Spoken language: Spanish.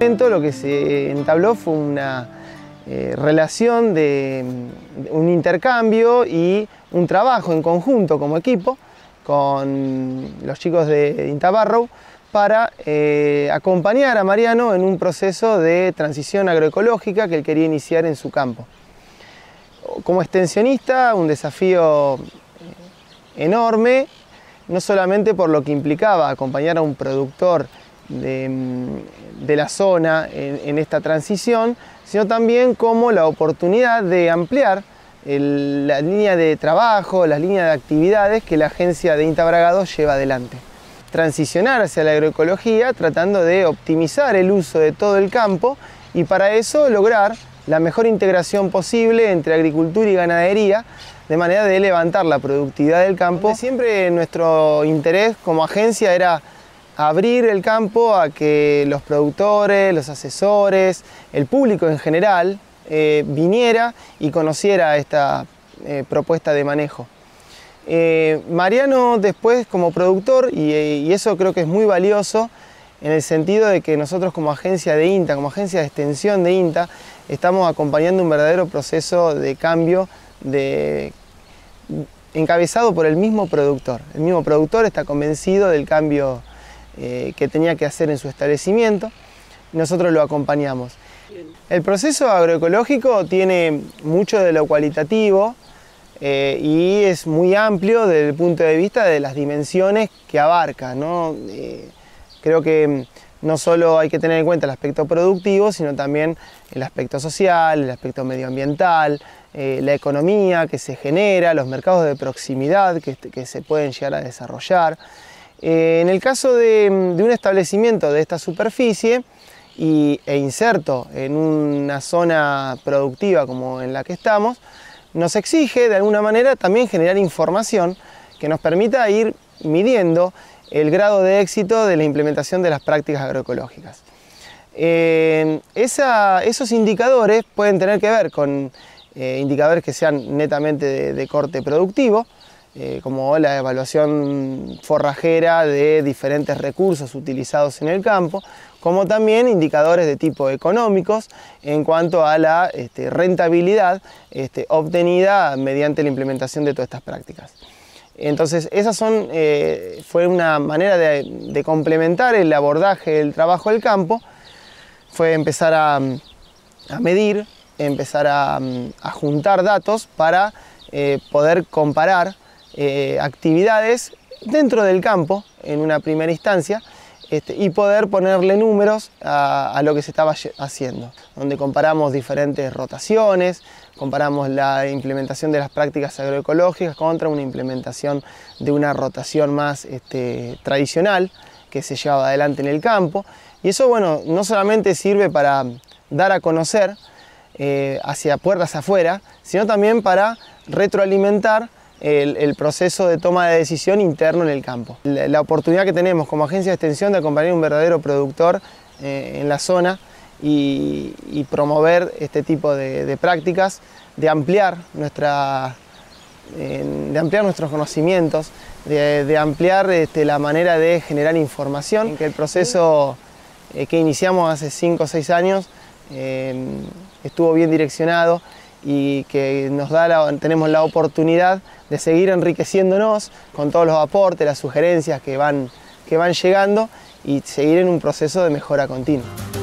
Lo que se entabló fue una eh, relación de un intercambio y un trabajo en conjunto como equipo con los chicos de Intabarro para eh, acompañar a Mariano en un proceso de transición agroecológica que él quería iniciar en su campo. Como extensionista, un desafío eh, enorme, no solamente por lo que implicaba acompañar a un productor de, la zona en, esta transición, sino también como la oportunidad de ampliar la línea de trabajo, las líneas de actividades que la agencia de Intabragado lleva adelante. Transicionar hacia la agroecología tratando de optimizar el uso de todo el campo y para eso lograr la mejor integración posible entre agricultura y ganadería, de manera de levantar la productividad del campo. Siempre nuestro interés como agencia era abrir el campo a que los productores, los asesores, el público en general eh, viniera y conociera esta eh, propuesta de manejo. Eh, Mariano después como productor, y, eso creo que es muy valioso, en el sentido de que nosotros como agencia de INTA, como agencia de extensión de INTA, estamos acompañando un verdadero proceso de cambio de, encabezado por el mismo productor. El mismo productor está convencido del cambio eh, que tenía que hacer en su establecimiento. Nosotros lo acompañamos. El proceso agroecológico tiene mucho de lo cualitativo eh, y es muy amplio desde el punto de vista de las dimensiones que abarca. ¿no? Eh, creo que mm, no solo hay que tener en cuenta el aspecto productivo, sino también el aspecto social, el aspecto medioambiental, la economía que se genera, los mercados de proximidad que, que se pueden llegar a desarrollar. Eh, en el caso de, un establecimiento de esta superficie y, e inserto en una zona productiva como en la que estamos, nos exige de alguna manera también generar información que nos permita ir midiendo el grado de éxito de la implementación de las prácticas agroecológicas. Eh, esos indicadores pueden tener que ver con eh, indicadores que sean netamente de corte productivo, eh, como la evaluación forrajera de diferentes recursos utilizados en el campo, como también indicadores de tipo económicos en cuanto a la este, rentabilidad este, obtenida mediante la implementación de todas estas prácticas. Entonces, esa eh, fue una manera de, complementar el abordaje del trabajo del campo, fue empezar a, medir, empezar a, juntar datos para eh, poder comparar eh, actividades dentro del campo en una primera instancia este, y poder ponerle números a, lo que se estaba haciendo, donde comparamos diferentes rotaciones, comparamos la implementación de las prácticas agroecológicas contra una implementación de una rotación más este, tradicional que se llevaba adelante en el campo. Y eso, bueno, no solamente sirve para dar a conocer eh, hacia puertas afuera, sino también para retroalimentar el, proceso de toma de decisión interno en el campo. La, oportunidad que tenemos como agencia de extensión de acompañar a un verdadero productor eh, en la zona y, promover este tipo de, prácticas, de ampliar, nuestra, de ampliar nuestros conocimientos, de, ampliar este, la manera de generar información, que el proceso eh, que iniciamos hace 5 o 6 años eh, estuvo bien direccionado y que nos da tenemos la oportunidad de seguir enriqueciéndonos con todos los aportes, las sugerencias que van llegando y seguir en un proceso de mejora continua.